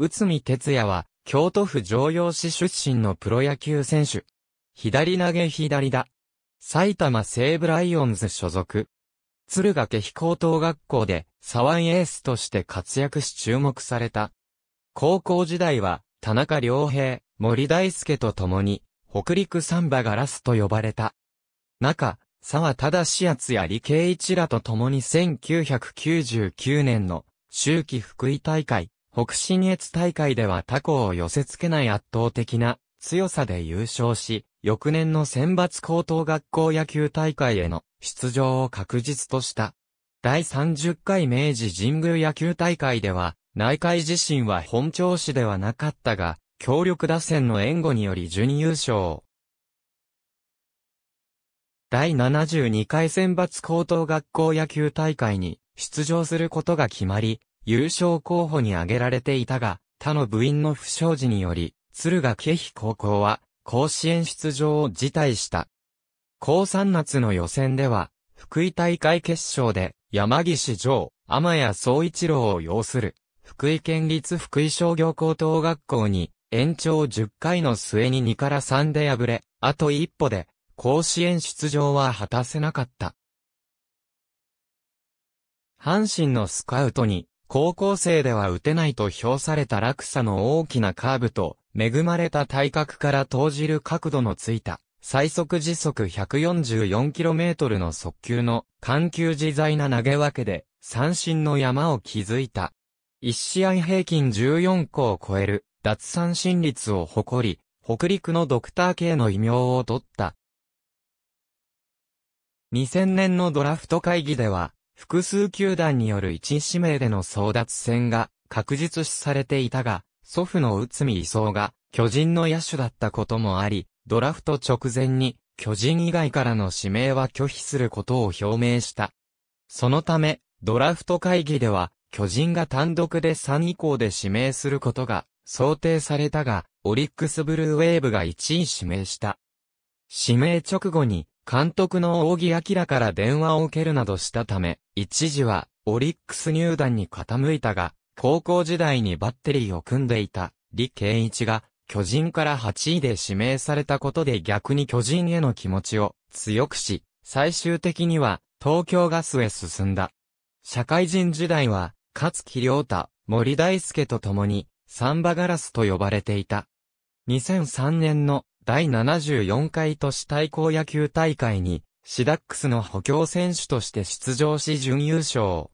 内海哲也は、京都府常用市出身のプロ野球選手。左投げ左だ。埼玉西武ライオンズ所属。鶴気飛高等学校で、左腕エースとして活躍し注目された。高校時代は、田中良平、森大輔と共に、北陸サンバガラスと呼ばれた。中、沢忠志奴や理慶一らと共に1999年の、秋季福井大会、北信越大会では他校を寄せ付けない圧倒的な強さで優勝し、翌年の選抜高等学校野球大会への出場を確実とした。第30回明治神宮野球大会では、内海自身は本調子ではなかったが、強力打線の援護により準優勝。第72回選抜高等学校野球大会に出場することが決まり、優勝候補に挙げられていたが、他の部員の不祥事により、敦賀気比高校は、甲子園出場を辞退した。高3夏の予選では、福井大会決勝で、山岸城、天谷総一郎を擁する、福井県立福井商業高等学校に、延長10回の末に2から3で敗れ、あと一歩で、甲子園出場は果たせなかった。阪神のスカウトに、高校生では打てないと評された落差の大きなカーブと、恵まれた体格から投じる角度のついた、最速時速 144km の速球の緩急自在な投げ分けで三振の山を築いた。一試合平均14個を超える脱三振率を誇り、北陸のドクター系の異名を取った。2000年のドラフト会議では、複数球団による一指名での争奪戦が確実視されていたが、祖父の内海藤が巨人の野手だったこともあり、ドラフト直前に巨人以外からの指名は拒否することを表明した。そのため、ドラフト会議では、巨人が単独で3以降で指名することが想定されたが、オリックスブルーウェーブが1位指名した。指名直後に、監督の扇明から電話を受けるなどしたため、一時はオリックス入団に傾いたが、高校時代にバッテリーを組んでいた李健一が巨人から8位で指名されたことで逆に巨人への気持ちを強くし、最終的には東京ガスへ進んだ。社会人時代は、勝木良太、森大輔と共に、サンバガラスと呼ばれていた。2003年の第74回都市対抗野球大会に、シダックスの補強選手として出場し準優勝。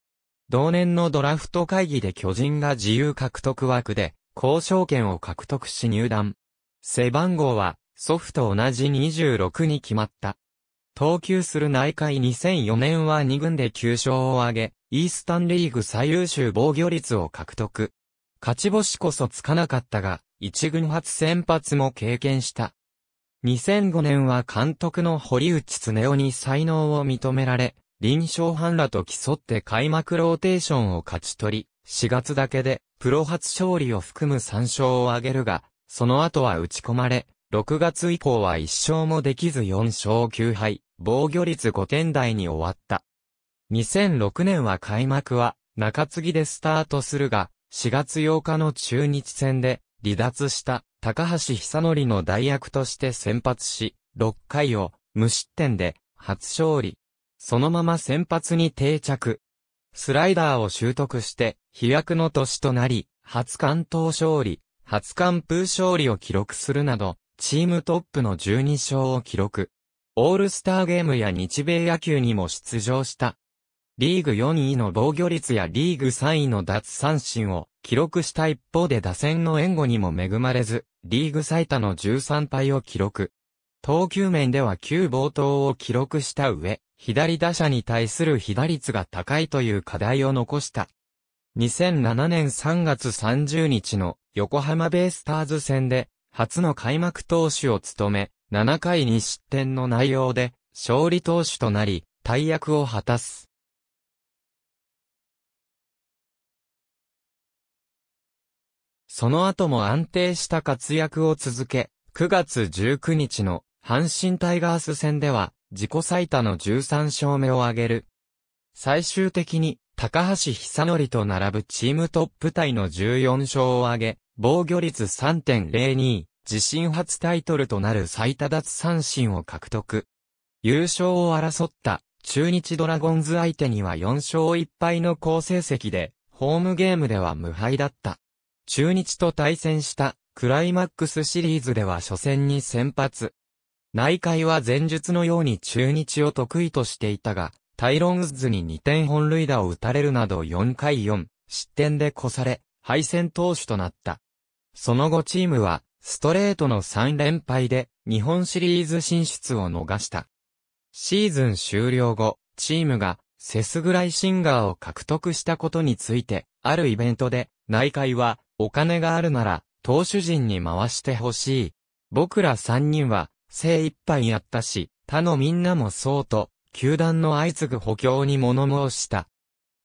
同年のドラフト会議で巨人が自由獲得枠で、交渉権を獲得し入団。背番号は、祖父と同じ26に決まった。投球する内海2004年は2軍で9勝を挙げ、イースタンリーグ最優秀防御率を獲得。勝ち星こそつかなかったが、1軍初先発も経験した。2005年は監督の堀内恒夫に才能を認められ、臨床半らと競って開幕ローテーションを勝ち取り、4月だけでプロ初勝利を含む3勝を挙げるが、その後は打ち込まれ、6月以降は1勝もできず4勝9敗、防御率5点台に終わった。2006年は開幕は中継ぎでスタートするが、4月8日の中日戦で離脱した高橋久則の代役として先発し、6回を無失点で初勝利。そのまま先発に定着。スライダーを習得して飛躍の年となり、初関東勝利、初完封勝利を記録するなど、チームトップの12勝を記録。オールスターゲームや日米野球にも出場した。リーグ4位の防御率やリーグ3位の奪三振を記録した一方で打線の援護にも恵まれず、リーグ最多の13敗を記録。投球面では9冒頭を記録した上、左打者に対する被打率が高いという課題を残した。2007年3月30日の横浜ベイスターズ戦で、初の開幕投手を務め、7回に失点の内容で、勝利投手となり、大役を果たす。その後も安定した活躍を続け、9月19日の阪神タイガース戦では自己最多の13勝目を挙げる。最終的に高橋久則と並ぶチームトップタイの14勝を挙げ、防御率3.02、自身初タイトルとなる最多奪三振を獲得。優勝を争った中日ドラゴンズ相手には4勝1敗の好成績で、ホームゲームでは無敗だった。中日と対戦したクライマックスシリーズでは初戦に先発。内海は前述のように中日を得意としていたが、タイロン・ウッズに2点本塁打を打たれるなど4回4失点で越され、敗戦投手となった。その後チームは、ストレートの3連敗で、日本シリーズ進出を逃した。シーズン終了後、チームが、セスグライシンガーを獲得したことについて、あるイベントで、内海は、お金があるなら、投手陣に回してほしい。僕ら三人は、精一杯やったし、他のみんなもそうと、球団の相次ぐ補強に物申した。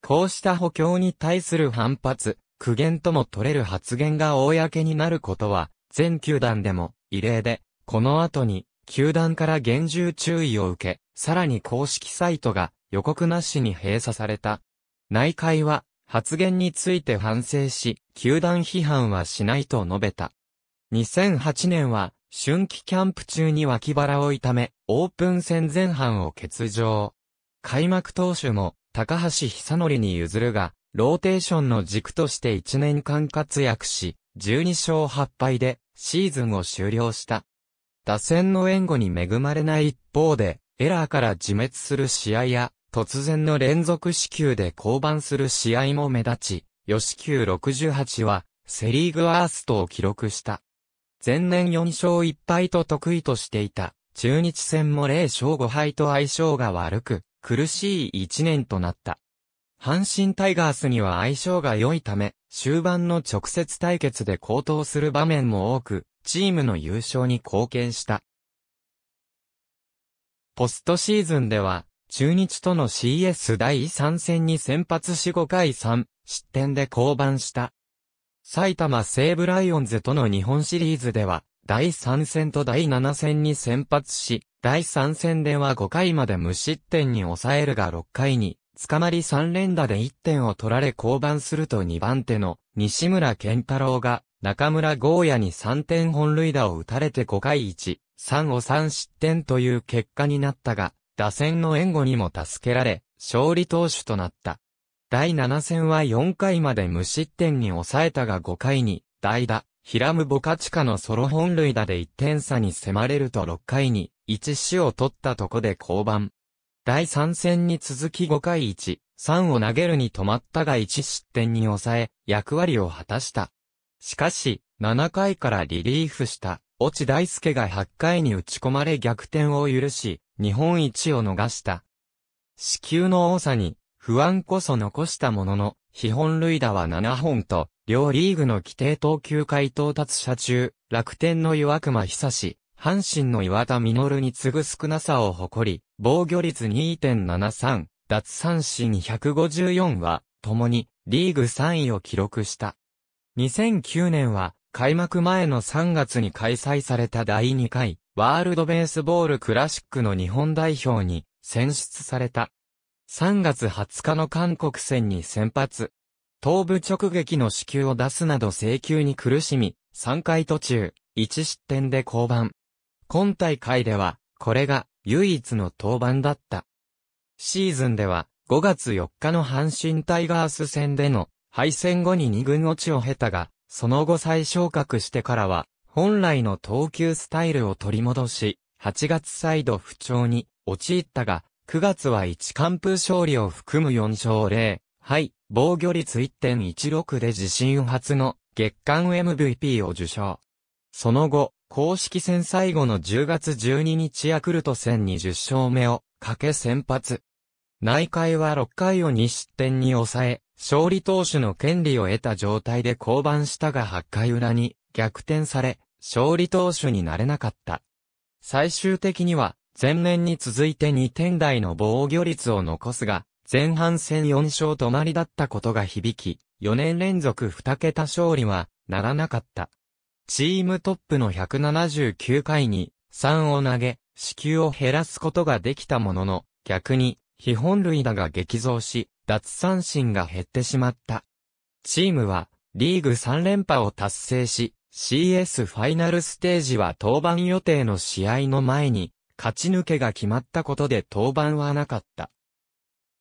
こうした補強に対する反発、苦言とも取れる発言が公になることは、全球団でも異例で、この後に、球団から厳重注意を受け、さらに公式サイトが予告なしに閉鎖された。内会は、発言について反省し、球団批判はしないと述べた。2008年は、春季キャンプ中に脇腹を痛め、オープン戦前半を欠場。開幕投手も、高橋久則に譲るが、ローテーションの軸として1年間活躍し、12勝8敗で、シーズンを終了した。打線の援護に恵まれない一方で、エラーから自滅する試合や、突然の連続支給で降板する試合も目立ち、吉球68は、セリーグアーストを記録した。前年4勝1敗と得意としていた、中日戦も0勝5敗と相性が悪く、苦しい1年となった。阪神タイガースには相性が良いため、終盤の直接対決で高騰する場面も多く、チームの優勝に貢献した。ポストシーズンでは、中日との CS 第3戦に先発し5回3失点で降板した。埼玉西武ライオンズとの日本シリーズでは、第3戦と第7戦に先発し、第3戦では5回まで無失点に抑えるが6回に、捕まり3連打で1点を取られ降板すると2番手の西村健太郎が中村豪也に3点本塁打を打たれて5回1、3を3失点という結果になったが、打線の援護にも助けられ、勝利投手となった。第7戦は4回まで無失点に抑えたが5回に、代打、ヒラム・ボカチカのソロ本塁打で1点差に迫れると6回に、1死を取ったとこで降板。第3戦に続き5回1、3を投げるに止まったが1失点に抑え、役割を果たした。しかし、7回からリリーフした、落ち大輔が8回に打ち込まれ逆転を許し、日本一を逃した。死球の多さに、不安こそ残したものの、基本類打は7本と、両リーグの規定投球回到達者中、楽天の岩隈久志、阪神の岩田実に次ぐ少なさを誇り、防御率2.73、奪三振154は、共に、リーグ3位を記録した。2009年は、開幕前の3月に開催された第2回、ワールドベースボールクラシックの日本代表に選出された。3月20日の韓国戦に先発。頭部直撃の死球を出すなど請求に苦しみ、3回途中、1失点で降板。今大会では、これが唯一の登板だった。シーズンでは、5月4日の阪神タイガース戦での敗戦後に2軍落ちを経たが、その後再昇格してからは、本来の投球スタイルを取り戻し、8月再度不調に陥ったが、9月は1完封勝利を含む4勝0、はい、防御率1.16で自身初の月間 MVP を受賞。その後、公式戦最後の10月12日ヤクルト戦に10勝目をかけ先発。内海は6回を2失点に抑え、勝利投手の権利を得た状態で降板したが8回裏に逆転され、勝利投手になれなかった。最終的には、前年に続いて2点台の防御率を残すが、前半戦4勝止まりだったことが響き、4年連続2桁勝利は、ならなかった。チームトップの179回に、3を投げ、支給を減らすことができたものの、逆に、非本類だが激増し、脱三振が減ってしまった。チームは、リーグ3連覇を達成し、CS ファイナルステージは登板予定の試合の前に、勝ち抜けが決まったことで登板はなかった。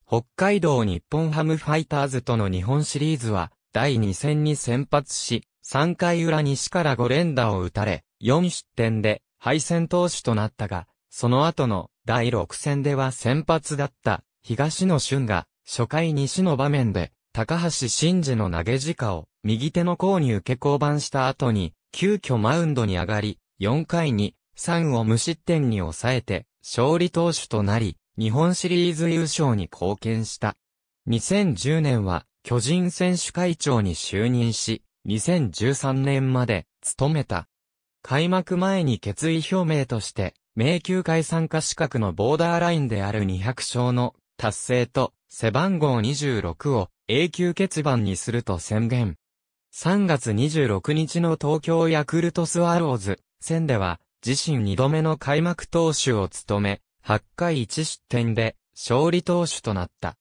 北海道日本ハムファイターズとの日本シリーズは、第2戦に先発し、3回裏西から5連打を打たれ、4失点で敗戦投手となったが、その後の第6戦では先発だった東野俊が初回西の場面で高橋真嗣の投げ直を、右手の甲に受け降板した後に、急遽マウンドに上がり、4回に、3を無失点に抑えて、勝利投手となり、日本シリーズ優勝に貢献した。2010年は、巨人選手会長に就任し、2013年まで、務めた。開幕前に決意表明として、迷宮会参加資格のボーダーラインである200勝の達成と、背番号26を永久欠番にすると宣言。3月26日の東京ヤクルトスワローズ戦では、自身2度目の開幕投手を務め、8回1失点で勝利投手となった。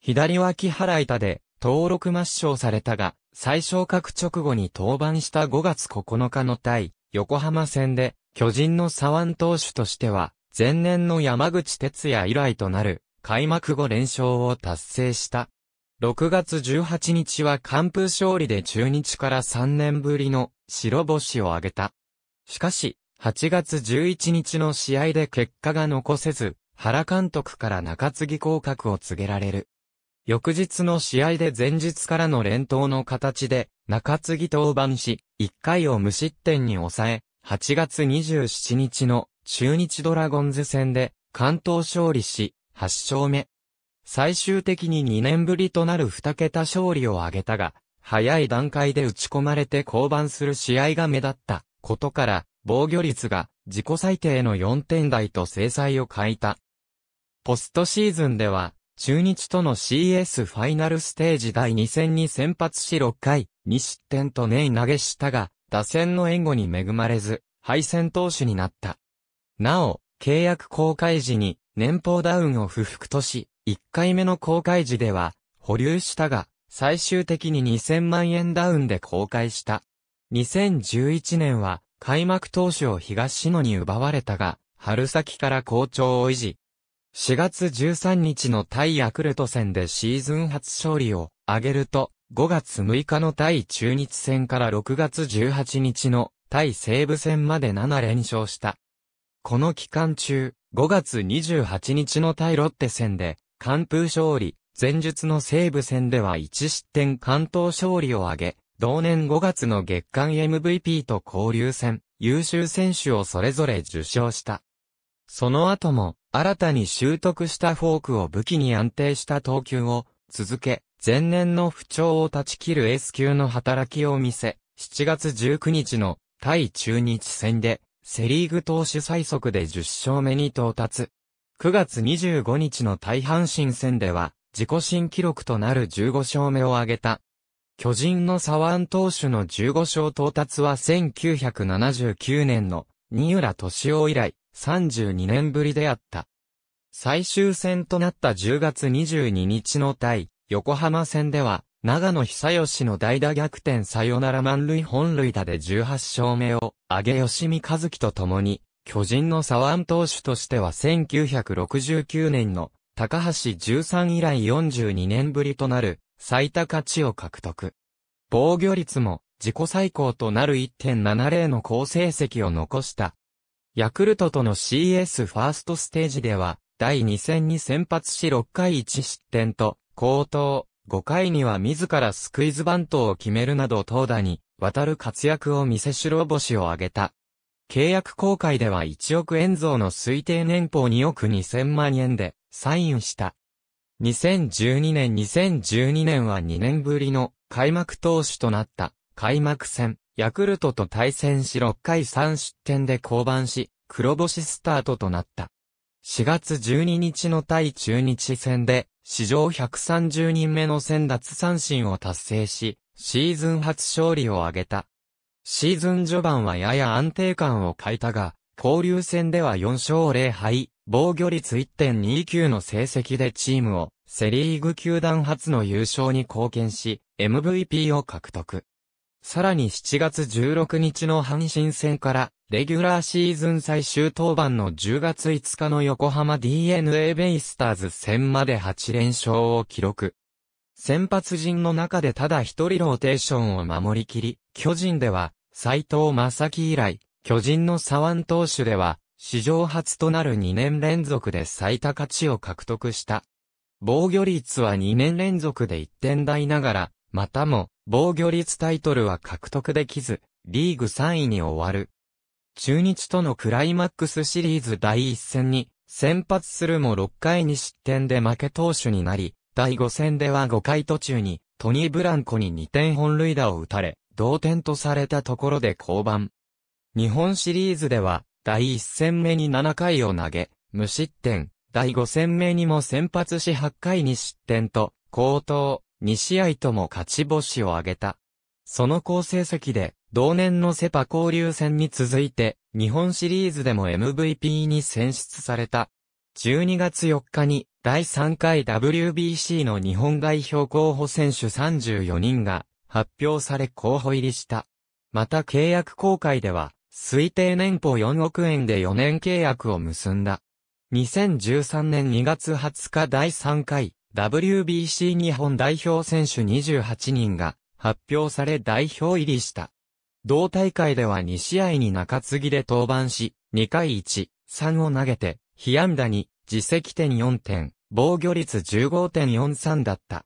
左脇腹板で登録抹消されたが、最小格直後に登板した5月9日の対横浜戦で、巨人の左腕投手としては、前年の山口哲也以来となる開幕後連勝を達成した。6月18日は完封勝利で中日から3年ぶりの白星を挙げた。しかし、8月11日の試合で結果が残せず、原監督から中継ぎ降格を告げられる。翌日の試合で前日からの連投の形で、中継ぎ登板し、1回を無失点に抑え、8月27日の中日ドラゴンズ戦で関東勝利し、8勝目。最終的に2年ぶりとなる2桁勝利を挙げたが、早い段階で打ち込まれて降板する試合が目立ったことから、防御率が自己最低の4点台と制裁を欠いた。ポストシーズンでは、中日との CS ファイナルステージ第2戦に先発し6回、2失点とネイ投げしたが、打線の援護に恵まれず、敗戦投手になった。なお、契約公開時に年俸ダウンを不服とし、1回目の公開時では、保留したが、最終的に2000万円ダウンで公開した。2011年は、開幕投手を東野に奪われたが、春先から好調を維持。4月13日の対ヤクルト戦でシーズン初勝利を挙げると、5月6日の対中日戦から6月18日の対西武戦まで7連勝した。この期間中、5月28日の対ロッテ戦で完封勝利、前述の西武戦では1失点完投勝利を挙げ、同年5月の月間 MVP と交流戦、優秀選手をそれぞれ受賞した。その後も、新たに習得したフォークを武器に安定した投球を続け、前年の不調を断ち切る S 級の働きを見せ、7月19日の対中日戦で、セリーグ投手最速で10勝目に到達。9月25日の大阪神戦では、自己新記録となる15勝目を挙げた。巨人の左腕投手の15勝到達は1979年の二浦敏夫以来32年ぶりであった。最終戦となった10月22日の対横浜戦では、長野久義の代打逆転サヨナラ満塁本塁打で18勝目を挙げ吉見和樹と共に巨人の左腕投手としては1969年の高橋13以来42年ぶりとなる最多勝値を獲得。防御率も自己最高となる1.70の好成績を残した。ヤクルトとの CS ファーストステージでは第2戦に先発し6回1失点と高騰。5回には自らスクイズバントを決めるなど投打に渡る活躍を見せ白星を挙げた。契約公開では1億円増の推定年俸2億2000万円でサインした。2012年2012年は2年ぶりの開幕投手となった開幕戦、ヤクルトと対戦し6回3失点で降板し、黒星スタートとなった。4月12日の対中日戦で、史上130人目の先達三振を達成し、シーズン初勝利を挙げた。シーズン序盤はやや安定感を欠いたが、交流戦では4勝0敗、防御率1.29の成績でチームをセリーグ球団初の優勝に貢献し、MVP を獲得。さらに7月16日の阪神戦から、レギュラーシーズン最終登板の10月5日の横浜 DNA ベイスターズ戦まで8連勝を記録。先発陣の中でただ一人ローテーションを守りきり、巨人では、斎藤正樹以来、巨人の左腕投手では、史上初となる2年連続で最多勝ちを獲得した。防御率は2年連続で1点台ながら、またも、防御率タイトルは獲得できず、リーグ3位に終わる。中日とのクライマックスシリーズ第1戦に、先発するも6回に失点で負け投手になり、第5戦では5回途中に、トニー・ブランコに2点本塁打を打たれ、同点とされたところで降板。日本シリーズでは、第1戦目に7回を投げ、無失点、第5戦目にも先発し8回に失点と、高騰、2試合とも勝ち星を挙げた。その好成績で、同年のセパ交流戦に続いて、日本シリーズでも MVP に選出された。12月4日に第3回 WBC の日本代表候補選手34人が発表され候補入りした。また契約公開では、推定年俸4億円で4年契約を結んだ。2013年2月20日第3回 WBC 日本代表選手28人が発表され代表入りした。同大会では2試合に中継ぎで登板し、2回1、3を投げて、被安打に、自責点4点、防御率15.43だった。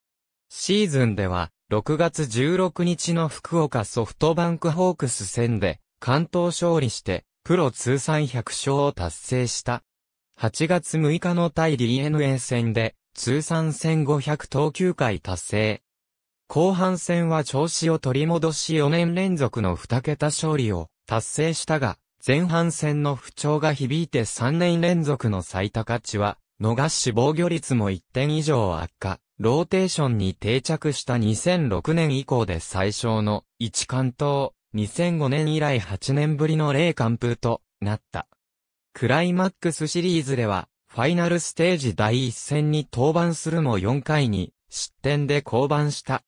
シーズンでは、6月16日の福岡ソフトバンクホークス戦で、関東勝利して、プロ通算100勝を達成した。8月6日の対 DNA 戦で、通算1500投球回達成。後半戦は調子を取り戻し4年連続の2桁勝利を達成したが、前半戦の不調が響いて3年連続の最高値は、逃し防御率も1点以上悪化、ローテーションに定着した2006年以降で最小の1関東、2005年以来8年ぶりの0完封となった。クライマックスシリーズでは、ファイナルステージ第1戦に登板するも4回に失点で降板した。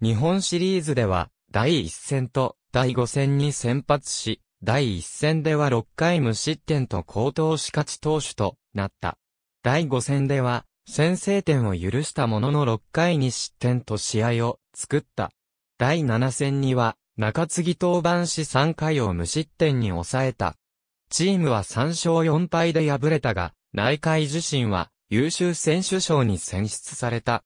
日本シリーズでは、第1戦と第5戦に先発し、第1戦では6回無失点と高投し勝ち投手となった。第5戦では、先制点を許したものの6回に失点と試合を作った。第7戦には、中継ぎ登板し3回を無失点に抑えた。チームは3勝4敗で敗れたが、内海自身は優秀選手賞に選出された。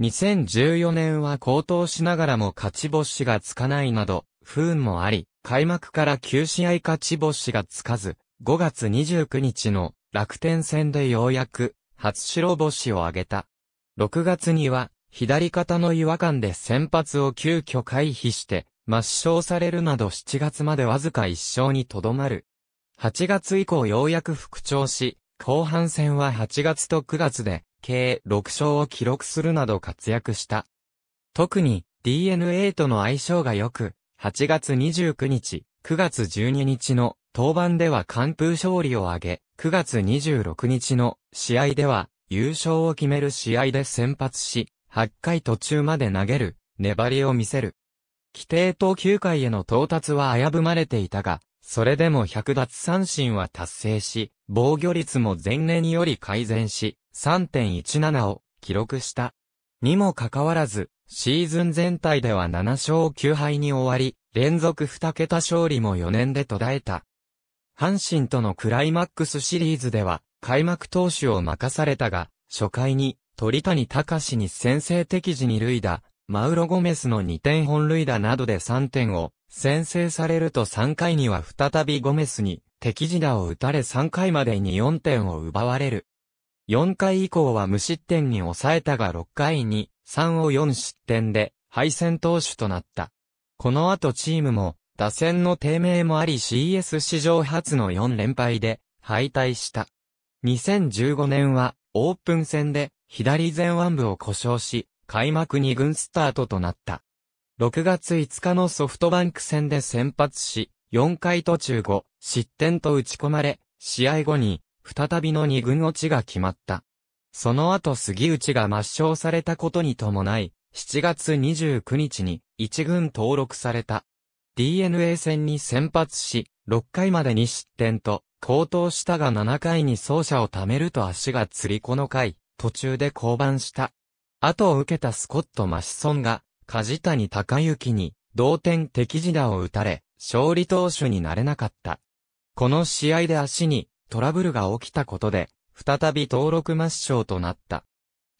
2014年は高騰しながらも勝ち星がつかないなど、不運もあり、開幕から9試合勝ち星がつかず、5月29日の楽天戦でようやく初白星を挙げた。6月には左肩の違和感で先発を急遽回避して抹消されるなど7月までわずか1勝にとどまる。8月以降ようやく復調し、後半戦は8月と9月で計6勝を記録するなど活躍した。特に DNA との相性が良く、8月29日、9月12日の登板では完封勝利を挙げ、9月26日の試合では優勝を決める試合で先発し、8回途中まで投げる、粘りを見せる。規定投球回への到達は危ぶまれていたが、それでも100奪三振は達成し、防御率も前年より改善し、3.17を記録した。にもかかわらず、シーズン全体では7勝9敗に終わり、連続2桁勝利も4年で途絶えた。阪神とのクライマックスシリーズでは、開幕投手を任されたが、初回に鳥谷隆に先制的時に塁打、マウロ・ゴメスの2点本塁打などで3点を先制されると3回には再びゴメスに敵地打を打たれ3回までに4点を奪われる。4回以降は無失点に抑えたが6回に3を4失点で敗戦投手となった。この後チームも打線の低迷もあり CS 史上初の4連敗で敗退した。2015年はオープン戦で左前腕部を故障し、開幕2軍スタートとなった。6月5日のソフトバンク戦で先発し、4回途中後、失点と打ち込まれ、試合後に、再びの2軍落ちが決まった。その後杉内が抹消されたことに伴い、7月29日に一軍登録された。DNA 戦に先発し、6回までに失点と、高騰したが7回に走者を貯めると足がつりこの回、途中で降板した。後を受けたスコット・マシソンが、梶谷隆之に、同点敵地打を打たれ、勝利投手になれなかった。この試合で足にトラブルが起きたことで、再び登録抹消となった。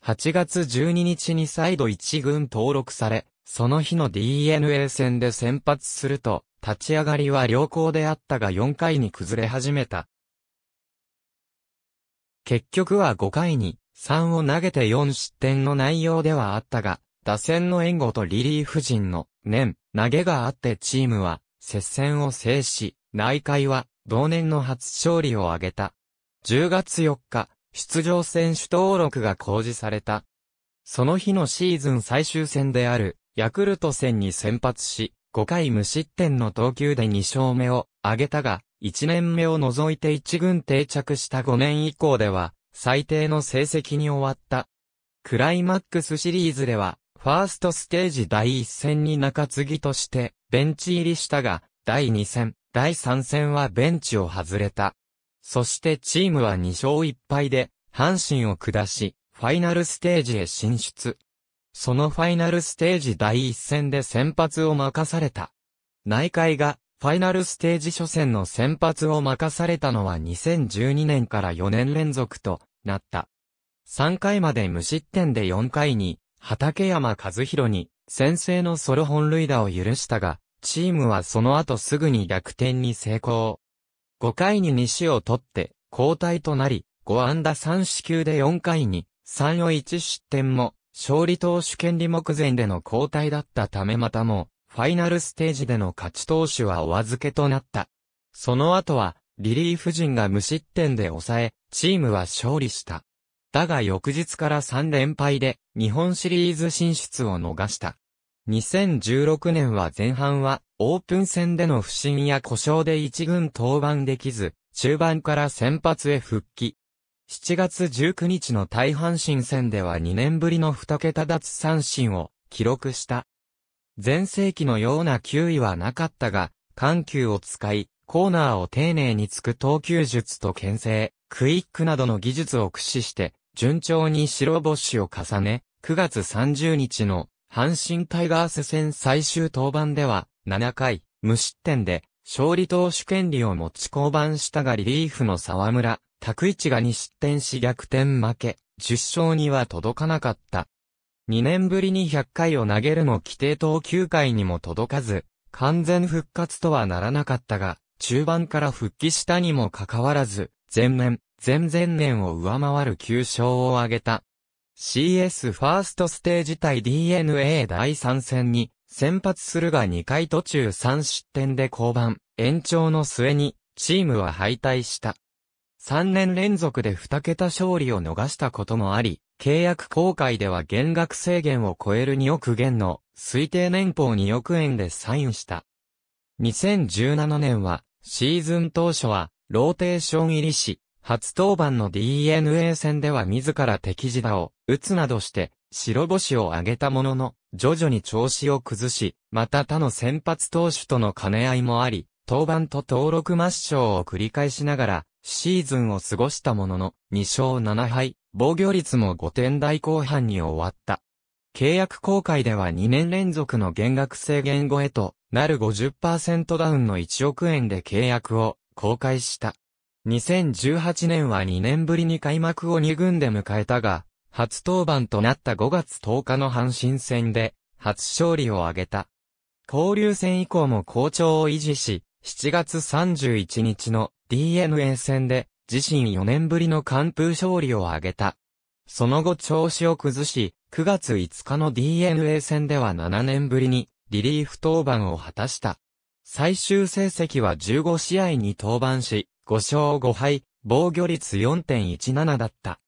8月12日に再度一軍登録され、その日の DNA 戦で先発すると、立ち上がりは良好であったが4回に崩れ始めた。結局は5回に3を投げて4失点の内容ではあったが、打線の援護とリリーフ陣の年投げがあってチームは接戦を制し、内海は同年の初勝利を挙げた。10月4日、出場選手登録が公示された。その日のシーズン最終戦である、ヤクルト戦に先発し、5回無失点の投球で2勝目を挙げたが、1年目を除いて1軍定着した5年以降では、最低の成績に終わった。クライマックスシリーズでは、ファーストステージ第1戦に中継ぎとして、ベンチ入りしたが、第2戦、第3戦はベンチを外れた。そしてチームは2勝1敗で、阪神を下し、ファイナルステージへ進出。そのファイナルステージ第一戦で先発を任された。内海が、ファイナルステージ初戦の先発を任されたのは2012年から4年連続となった。3回まで無失点で4回に、畠山和弘に先制のソロ本塁打を許したが、チームはその後すぐに逆転に成功。5回に西を取って、交代となり、5安打3四球で4回に、3を1失点も、勝利投手権利目前での交代だったためまたも、ファイナルステージでの勝ち投手はお預けとなった。その後は、リリーフ陣が無失点で抑え、チームは勝利した。だが翌日から3連敗で、日本シリーズ進出を逃した。2016年は前半は、オープン戦での不振や故障で一軍登板できず、中盤から先発へ復帰。7月19日の大阪神戦では2年ぶりの2桁奪三振を記録した。前世紀のような球威はなかったが、緩急を使い、コーナーを丁寧につく投球術と牽制、クイックなどの技術を駆使して、順調に白星を重ね、9月30日の阪神タイガース戦最終登板では、7回、無失点で、勝利投手権利を持ち降板したがリリーフの沢村、拓一が2失点し逆転負け、10勝には届かなかった。2年ぶりに100回を投げるも規定投球回にも届かず、完全復活とはならなかったが、中盤から復帰したにもかかわらず、前年、前々年を上回る9勝を挙げた。CS ファーストステージ対 DNA 第3戦に、先発するが2回途中3失点で降板、延長の末に、チームは敗退した。3年連続で2桁勝利を逃したこともあり、契約公開では減額制限を超える2億元の推定年俸2億円でサインした。2017年はシーズン当初はローテーション入りし、初登板の DNA 戦では自ら敵地打を打つなどして白星を挙げたものの、徐々に調子を崩し、また他の先発投手との兼ね合いもあり、登板と登録抹消を繰り返しながら、シーズンを過ごしたものの、2勝7敗、防御率も5点台後半に終わった。契約公開では2年連続の減額制限超えとなる50%ダウンの1億円で契約を公開した。2018年は2年ぶりに開幕を2軍で迎えたが、初登板となった5月10日の阪神戦で、初勝利を挙げた。交流戦以降も好調を維持し、7月31日の DNA 戦で、自身4年ぶりの完封勝利を挙げた。その後調子を崩し、9月5日の DNA 戦では7年ぶりにリリーフ登板を果たした。最終成績は15試合に登板し、5勝5敗、防御率4.17だった。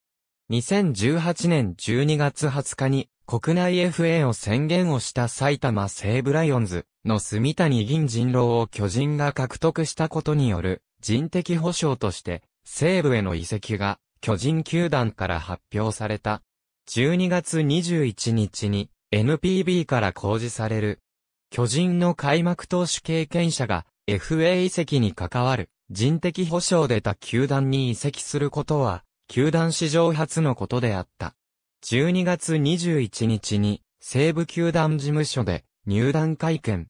2018年12月20日に国内 FA を宣言をした埼玉西武ライオンズの住谷銀人郎を巨人が獲得したことによる人的保障として西武への移籍が巨人球団から発表された。12月21日に NPB から公示される巨人の開幕投手経験者が FA 移籍に関わる人的保障で他球団に移籍することは、球団史上初のことであった。12月21日に西部球団事務所で入団会見。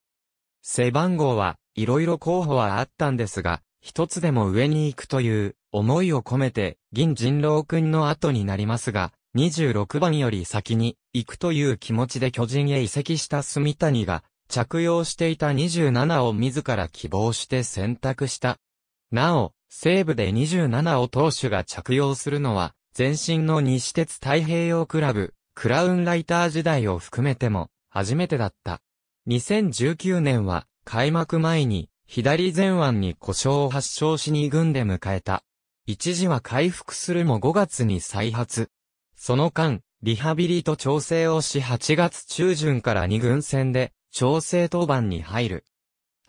背番号はいろいろ候補はあったんですが、一つでも上に行くという思いを込めて、銀人郎くんの後になりますが、26番より先に行くという気持ちで巨人へ移籍した住谷が着用していた27を自ら希望して選択した。なお、西部で27を投手が着用するのは、前身の西鉄太平洋クラブ、クラウンライター時代を含めても、初めてだった。2019年は、開幕前に、左前腕に故障を発症し2軍で迎えた。一時は回復するも5月に再発。その間、リハビリと調整をし8月中旬から2軍戦で調整登板に入る。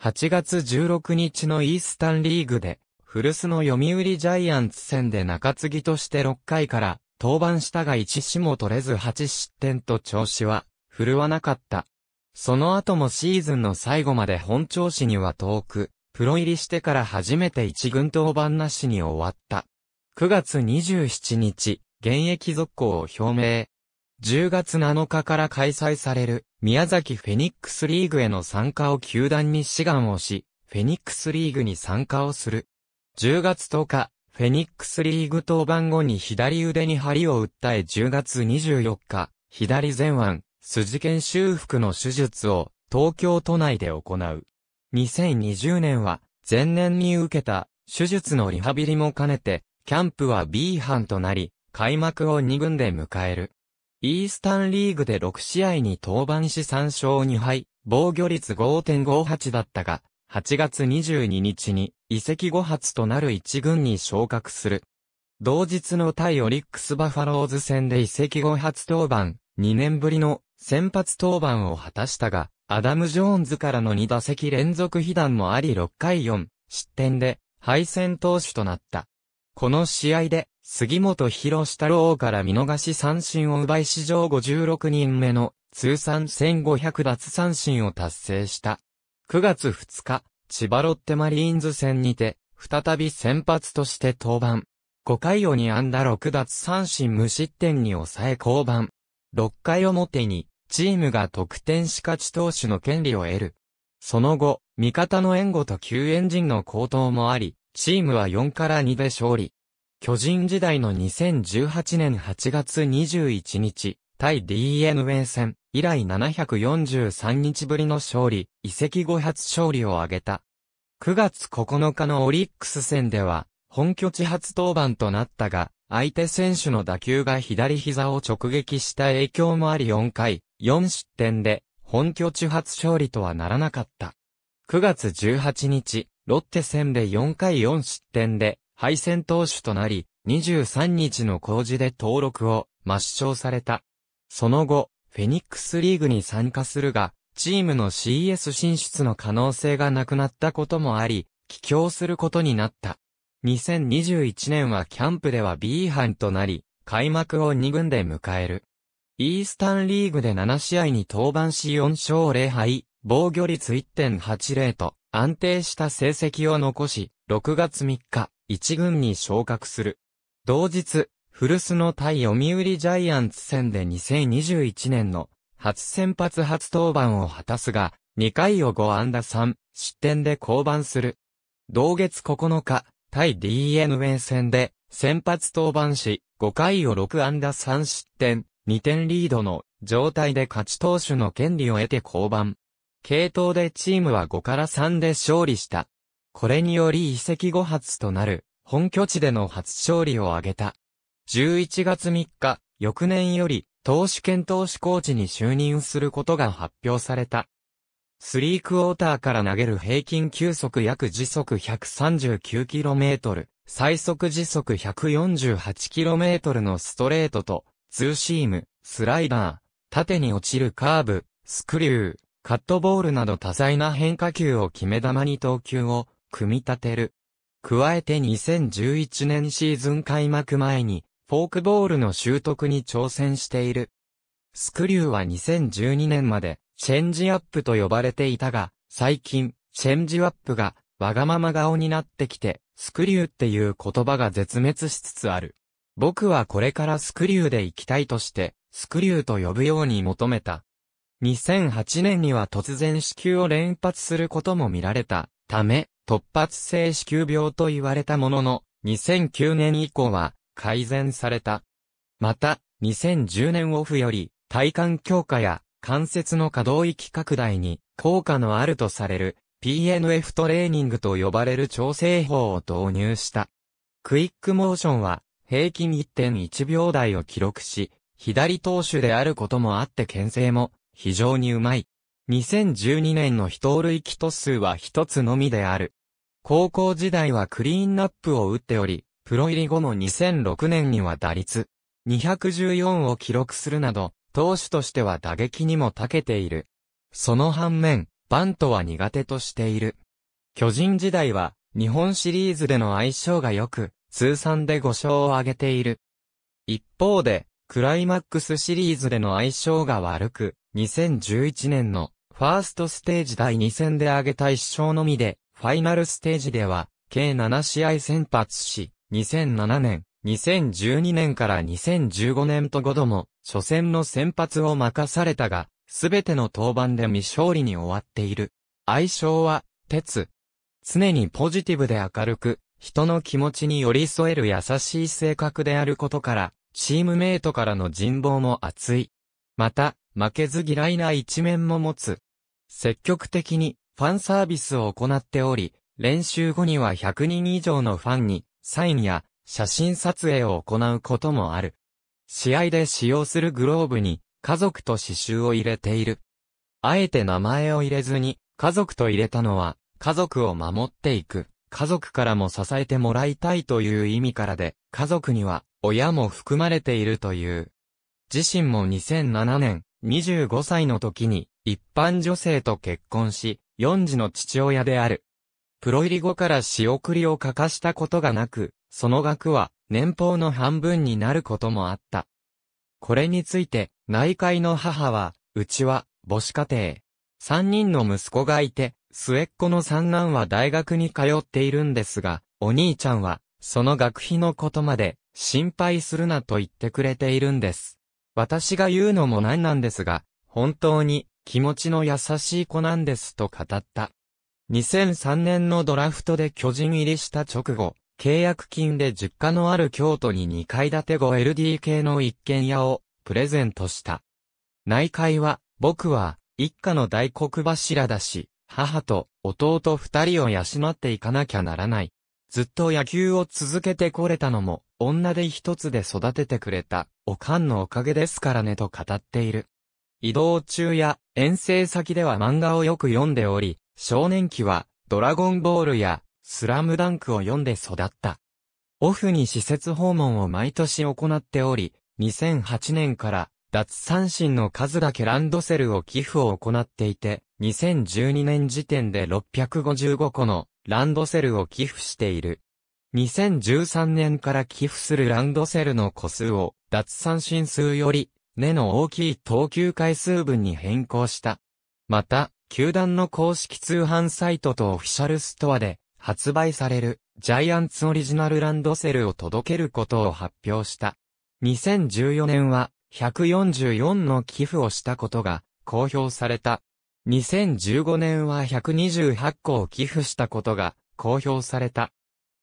8月16日のイースタンリーグで、古巣の読売ジャイアンツ戦で中継ぎとして6回から登板したが1死も取れず8失点と調子は振るわなかった。その後もシーズンの最後まで本調子には遠く、プロ入りしてから初めて1軍登板なしに終わった。9月27日、現役続行を表明。10月7日から開催される宮崎フェニックスリーグへの参加を球団に志願をし、フェニックスリーグに参加をする。10月10日、フェニックスリーグ登板後に左腕に針を訴え10月24日、左前腕、筋腱修復の手術を東京都内で行う。2020年は前年に受けた手術のリハビリも兼ねて、キャンプは B 班となり、開幕を2軍で迎える。イースタンリーグで6試合に登板し3勝2敗、防御率5.58だったが、8月22日に移籍後発となる1軍に昇格する。同日の対オリックスバファローズ戦で移籍後初登板、2年ぶりの先発登板を果たしたが、アダム・ジョーンズからの2打席連続被弾もあり6回4失点で敗戦投手となった。この試合で杉本博太郎から見逃し三振を奪い史上56人目の通算1500奪三振を達成した。9月2日、千葉ロッテマリーンズ戦にて、再び先発として登板。5回を2安打6奪三振無失点に抑え降板。6回表に、チームが得点し勝ち投手の権利を得る。その後、味方の援護と救援陣の高騰もあり、チームは4から2で勝利。巨人時代の2018年8月21日、対 DNA 戦以来743日ぶりの勝利、移籍後初勝利を挙げた。9月9日のオリックス戦では、本拠地初登板となったが、相手選手の打球が左膝を直撃した影響もあり4回、4失点で、本拠地初勝利とはならなかった。9月18日、ロッテ戦で4回4失点で、敗戦投手となり、23日の工事で登録を抹消された。その後、フェニックスリーグに参加するが、チームの CS 進出の可能性がなくなったこともあり、帰郷することになった。2021年はキャンプでは B 班となり、開幕を2軍で迎える。イースタンリーグで7試合に登板し4勝0敗、防御率1.80と安定した成績を残し、6月3日、一軍に昇格する。同日、古巣の対読売ジャイアンツ戦で2021年の初先発初登板を果たすが、2回を5安打3失点で降板する。同月9日、対 DNA 戦で先発登板し、5回を6安打3失点、2点リードの状態で勝ち投手の権利を得て降板。系統でチームは5から3で勝利した。これにより遺跡後発となる、本拠地での初勝利を挙げた。11月3日、翌年より、投手兼投手コーチに就任することが発表された。スリークォーターから投げる平均球速約時速 139km、最速時速 148km のストレートと、ツーシーム、スライダー、縦に落ちるカーブ、スクリュー、カットボールなど多彩な変化球を決め球に投球を組み立てる。加えて2011年シーズン開幕前に、フォークボールの習得に挑戦している。スクリューは2012年まで、チェンジアップと呼ばれていたが、最近、チェンジアップが、わがまま顔になってきて、スクリューっていう言葉が絶滅しつつある。僕はこれからスクリューで行きたいとして、スクリューと呼ぶように求めた。2008年には突然子宮を連発することも見られたため、突発性子宮病と言われたものの、2009年以降は改善された。また、2010年オフより、体幹強化や関節の可動域拡大に効果のあるとされる PNF トレーニングと呼ばれる調整法を導入した。クイックモーションは平均1.1秒台を記録し、左投手であることもあって牽制も非常にうまい。2012年の非盗塁機途数は一つのみである。高校時代はクリーンナップを打っており、プロ入り後の2006年には打率214を記録するなど、投手としては打撃にも長けている。その反面、バントは苦手としている。巨人時代は、日本シリーズでの相性が良く、通算で5勝を挙げている。一方で、クライマックスシリーズでの相性が悪く、2011年のファーストステージ第2戦で挙げた1勝のみで、ファイナルステージでは、計7試合先発し、2007年、2012年から2015年と5度も、初戦の先発を任されたが、すべての登板で未勝利に終わっている。愛称は、鉄。常にポジティブで明るく、人の気持ちに寄り添える優しい性格であることから、チームメイトからの人望も厚い。また、負けず嫌いな一面も持つ。積極的にファンサービスを行っており、練習後には100人以上のファンにサインや写真撮影を行うこともある。試合で使用するグローブに家族と刺繍を入れている。あえて名前を入れずに家族と入れたのは家族を守っていく。家族からも支えてもらいたいという意味からで、家族には親も含まれているという。自身も2007年25歳の時に一般女性と結婚し、四児の父親である。プロ入り後から仕送りを欠かしたことがなく、その額は年俸の半分になることもあった。これについて、内会の母は、うちは、母子家庭。三人の息子がいて、末っ子の三男は大学に通っているんですが、お兄ちゃんは、その学費のことまで、心配するなと言ってくれているんです。私が言うのも何なんですが、本当に、気持ちの優しい子なんですと語った。2003年のドラフトで巨人入りした直後、契約金で実家のある京都に2階建て 5LDK の一軒家をプレゼントした。内海は、僕は、一家の大黒柱だし、母と弟二人を養っていかなきゃならない。ずっと野球を続けてこれたのも、女で一つで育ててくれた、おかんのおかげですからねと語っている。移動中や遠征先では漫画をよく読んでおり、少年期はドラゴンボールやスラムダンクを読んで育った。オフに施設訪問を毎年行っており、2008年から脱三振の数だけランドセルを寄付を行っていて、2012年時点で655個のランドセルを寄付している。2013年から寄付するランドセルの個数を脱三振数より根の大きい投球回数分に変更した。また、球団の公式通販サイトとオフィシャルストアで発売されるジャイアンツオリジナルランドセルを届けることを発表した。2014年は144の寄付をしたことが公表された。2015年は128個を寄付したことが公表された。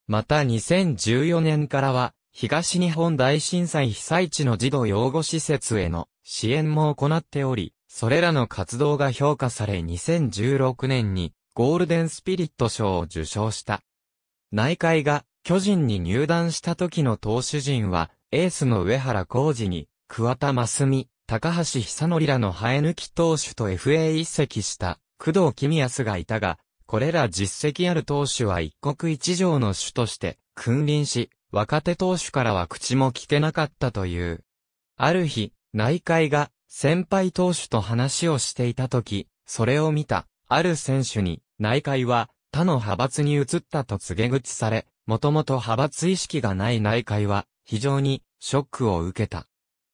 また2014年からは東日本大震災被災地の児童養護施設への支援も行っており、それらの活動が評価され2016年にゴールデンスピリット賞を受賞した。内海が巨人に入団した時の投手陣は、エースの上原浩二に、桑田真澄、高橋久則らの生え抜き投手と FA 一席した工藤公康がいたが、これら実績ある投手は一国一城の主として君臨し、若手投手からは口も聞けなかったという。ある日、内海が先輩投手と話をしていた時、それを見た、ある選手に、内海は他の派閥に移ったと告げ口され、もともと派閥意識がない内海は、非常にショックを受けた。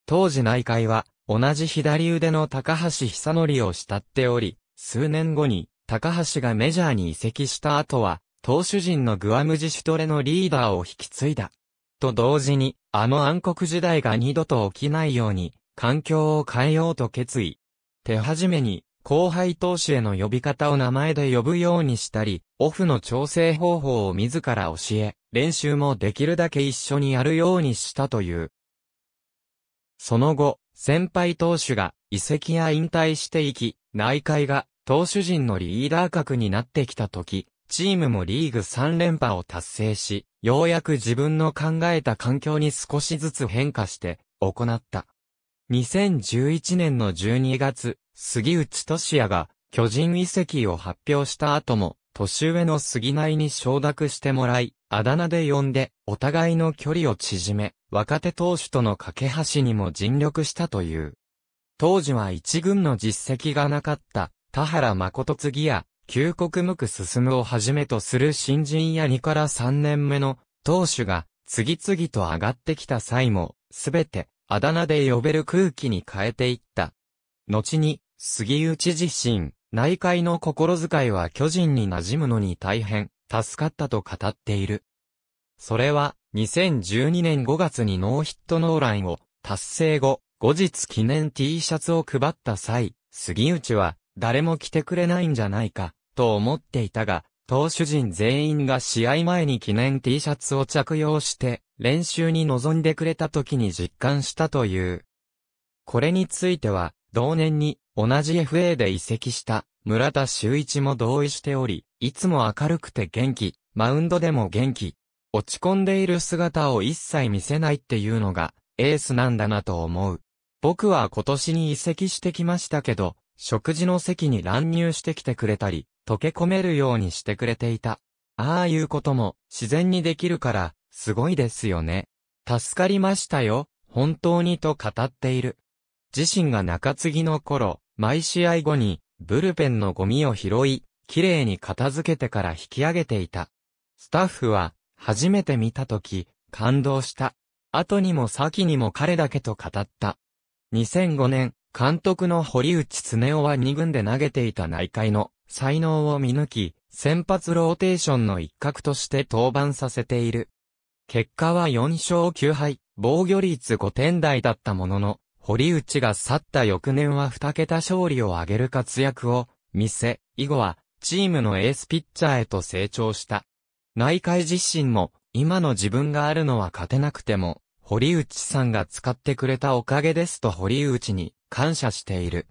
当時内海は、同じ左腕の高橋久則を慕っており、数年後に、高橋がメジャーに移籍した後は、投手陣のグアム自主トレのリーダーを引き継いだ。と同時に、あの暗黒時代が二度と起きないように、環境を変えようと決意。手始めに、後輩投手への呼び方を名前で呼ぶようにしたり、オフの調整方法を自ら教え、練習もできるだけ一緒にやるようにしたという。その後、先輩投手が移籍や引退していき、内海が投手陣のリーダー格になってきた時、チームもリーグ3連覇を達成し、ようやく自分の考えた環境に少しずつ変化して行った。2011年の12月、杉内俊也が巨人遺跡を発表した後も、年上の杉内に承諾してもらい、あだ名で呼んで、お互いの距離を縮め、若手投手との架け橋にも尽力したという。当時は一軍の実績がなかった、田原誠次や旧国無垢進むをはじめとする新人や2から3年目の当主が次々と上がってきた際も、すべてあだ名で呼べる空気に変えていった。後に、杉内自身、内海の心遣いは巨人に馴染むのに大変助かったと語っている。それは、2012年5月にノーヒットノーランを達成後、後日記念 T シャツを配った際、杉内は、誰も着てくれないんじゃないか、と思っていたが、投手陣全員が試合前に記念 T シャツを着用して、練習に臨んでくれた時に実感したという。これについては、同年に同じ FA で移籍した村田修一も同意しており、いつも明るくて元気、マウンドでも元気、落ち込んでいる姿を一切見せないっていうのがエースなんだなと思う。僕は今年に移籍してきましたけど、食事の席に乱入してきてくれたり、溶け込めるようにしてくれていた。ああいうことも自然にできるから、すごいですよね。助かりましたよ、本当にと語っている。自身が中継ぎの頃、毎試合後に、ブルペンのゴミを拾い、綺麗に片付けてから引き上げていた。スタッフは、初めて見た時感動した。後にも先にも彼だけと語った。2005年、監督の堀内恒夫は2軍で投げていた内海の才能を見抜き、先発ローテーションの一角として登板させている。結果は4勝9敗、防御率5点台だったものの、堀内が去った翌年は2桁勝利を挙げる活躍を見せ、以後はチームのエースピッチャーへと成長した。内海自身も今の自分があるのは勝てなくても、堀内さんが使ってくれたおかげですと堀内に感謝している。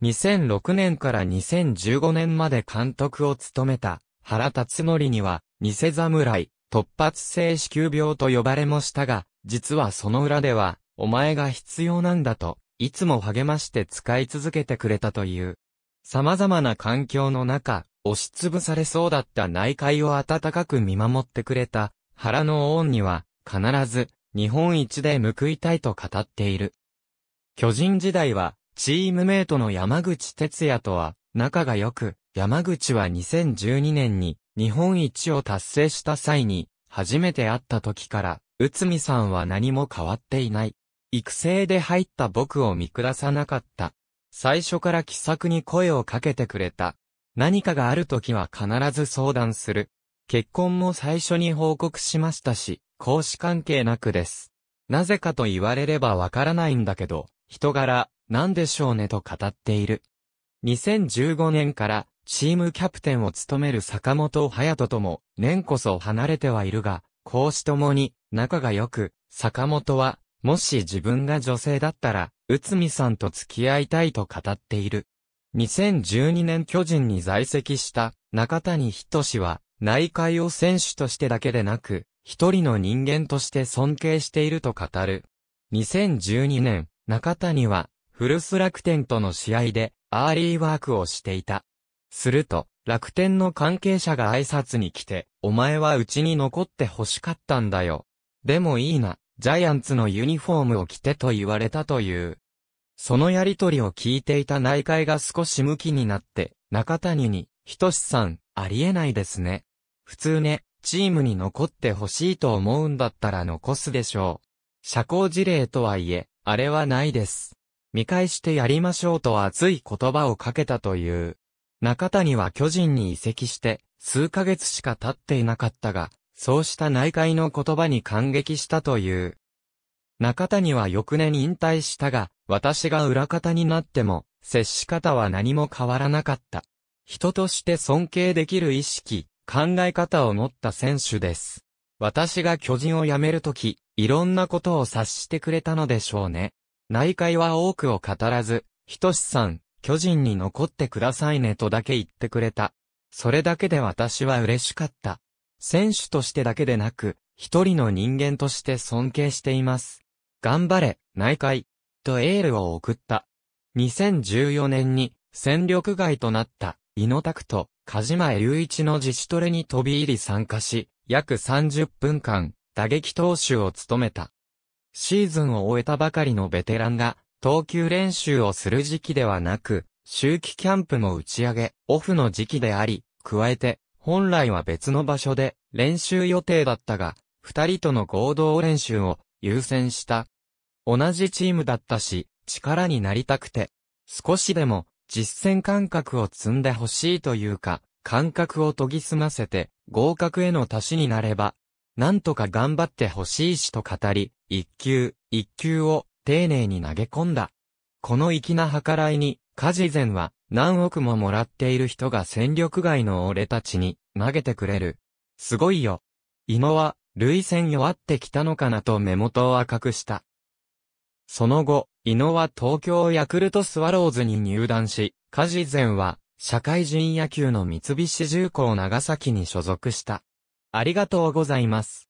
2006年から2015年まで監督を務めた原辰徳には、偽侍、突発性子宮病と呼ばれましたが、実はその裏では、お前が必要なんだと、いつも励まして使い続けてくれたという。様々な環境の中、押しつぶされそうだった内海を温かく見守ってくれた、原の恩には、必ず、日本一で報いたいと語っている。巨人時代は、チームメイトの山口哲也とは仲が良く、山口は2012年に日本一を達成した際に、初めて会った時から、内海さんは何も変わっていない。育成で入った僕を見下さなかった。最初から気さくに声をかけてくれた。何かがある時は必ず相談する。結婚も最初に報告しましたし、公私関係なくです。なぜかと言われればわからないんだけど、人柄、何でしょうねと語っている。2015年からチームキャプテンを務める坂本隼人とも年こそ離れてはいるが、講師ともに仲が良く、坂本は、もし自分が女性だったら、内海さんと付き合いたいと語っている。2012年巨人に在籍した中谷仁氏は、内海を選手としてだけでなく、一人の人間として尊敬していると語る。2012年、中谷は、古巣楽天との試合で、アーリーワークをしていた。すると、楽天の関係者が挨拶に来て、お前はうちに残って欲しかったんだよ。でもいいな、ジャイアンツのユニフォームを着てと言われたという。そのやりとりを聞いていた内海が少し向きになって、中谷に、ひとしさん、ありえないですね。普通ね、チームに残って欲しいと思うんだったら残すでしょう。社交事例とはいえ、あれはないです。見返してやりましょうと熱い言葉をかけたという。中谷は巨人に移籍して、数ヶ月しか経っていなかったが、そうした内海の言葉に感激したという。中谷は翌年引退したが、私が裏方になっても、接し方は何も変わらなかった。人として尊敬できる意識、考え方を持った選手です。私が巨人を辞めるとき、いろんなことを察してくれたのでしょうね。内海は多くを語らず、ひとしさん、巨人に残ってくださいねとだけ言ってくれた。それだけで私は嬉しかった。選手としてだけでなく、一人の人間として尊敬しています。頑張れ、内海。とエールを送った。2014年に、戦力外となった、井野拓と、梶間雄一の自主トレに飛び入り参加し、約30分間、打撃投手を務めた。シーズンを終えたばかりのベテランが、投球練習をする時期ではなく、秋季キャンプの打ち上げ、オフの時期であり、加えて、本来は別の場所で練習予定だったが、二人との合同練習を優先した。同じチームだったし、力になりたくて、少しでも実践感覚を積んでほしいというか、感覚を研ぎ澄ませて合格への足しになれば、なんとか頑張ってほしいしと語り、一球、一球を丁寧に投げ込んだ。この粋な計らいに、カジゼンは何億ももらっている人が戦力外の俺たちに投げてくれる。すごいよ。ノは、類戦弱ってきたのかなと目元を赤くした。その後、伊野は東京ヤクルトスワローズに入団し、カジゼンは、社会人野球の三菱重工長崎に所属した。ありがとうございます。